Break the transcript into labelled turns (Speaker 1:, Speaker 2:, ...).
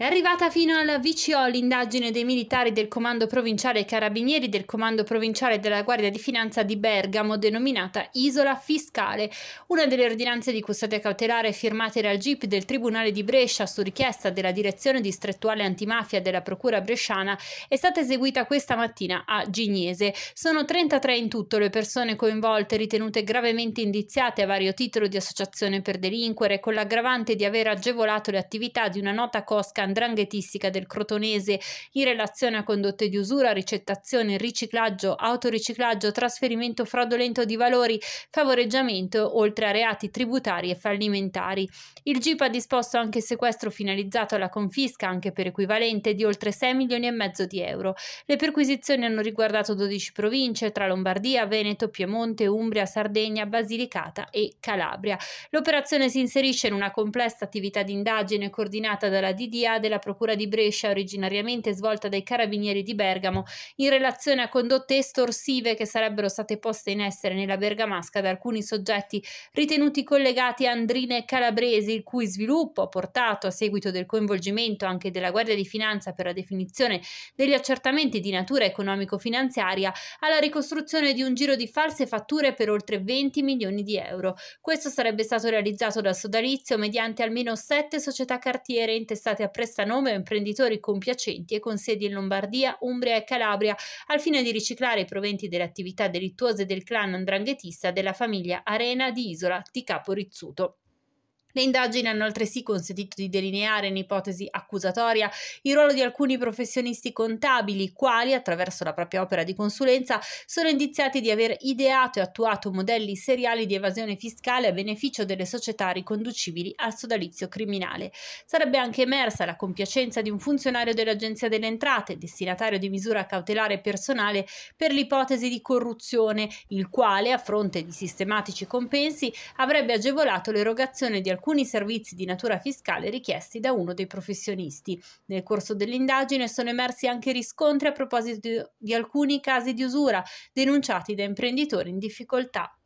Speaker 1: È arrivata fino alla VCO l'indagine dei militari del Comando Provinciale Carabinieri del Comando Provinciale della Guardia di Finanza di Bergamo, denominata Isola Fiscale, una delle ordinanze di custodia cautelare firmate dal GIP del Tribunale di Brescia su richiesta della Direzione Distrettuale Antimafia della Procura Bresciana è stata eseguita questa mattina a Gignese. Sono 33 in tutto le persone coinvolte ritenute gravemente indiziate a vario titolo di associazione per delinquere con l'aggravante di aver agevolato le attività di una nota cosca andranghetistica del crotonese in relazione a condotte di usura, ricettazione, riciclaggio, autoriciclaggio, trasferimento fraudolento di valori, favoreggiamento, oltre a reati tributari e fallimentari. Il GIP ha disposto anche sequestro finalizzato alla confisca, anche per equivalente, di oltre 6 milioni e mezzo di euro. Le perquisizioni hanno riguardato 12 province, tra Lombardia, Veneto, Piemonte, Umbria, Sardegna, Basilicata e Calabria. L'operazione si inserisce in una complessa attività di indagine coordinata dalla DDA attività della Procura di Brescia, originariamente svolta dai carabinieri di Bergamo, in relazione a condotte estorsive che sarebbero state poste in essere nella Bergamasca da alcuni soggetti ritenuti collegati a Andrine Calabresi, il cui sviluppo ha portato, a seguito del coinvolgimento anche della Guardia di Finanza per la definizione degli accertamenti di natura economico-finanziaria, alla ricostruzione di un giro di false fatture per oltre 20 milioni di euro. Questo sarebbe stato realizzato dal sodalizio mediante almeno sette società cartiere intestate a prestazioni prestanome o imprenditori compiacenti e con sedi in Lombardia, Umbria e Calabria, al fine di riciclare i proventi delle attività delittuose del clan andranghetista della famiglia Arena di Isola di Capo Rizzuto. Le indagini hanno altresì consentito di delineare in ipotesi accusatoria il ruolo di alcuni professionisti contabili, quali, attraverso la propria opera di consulenza, sono indiziati di aver ideato e attuato modelli seriali di evasione fiscale a beneficio delle società riconducibili al sodalizio criminale. Sarebbe anche emersa la compiacenza di un funzionario dell'Agenzia delle Entrate, destinatario di misura cautelare personale per l'ipotesi di corruzione, il quale, a fronte di sistematici compensi, avrebbe agevolato l'erogazione di alcuni alcuni servizi di natura fiscale richiesti da uno dei professionisti. Nel corso dell'indagine sono emersi anche riscontri a proposito di, di alcuni casi di usura denunciati da imprenditori in difficoltà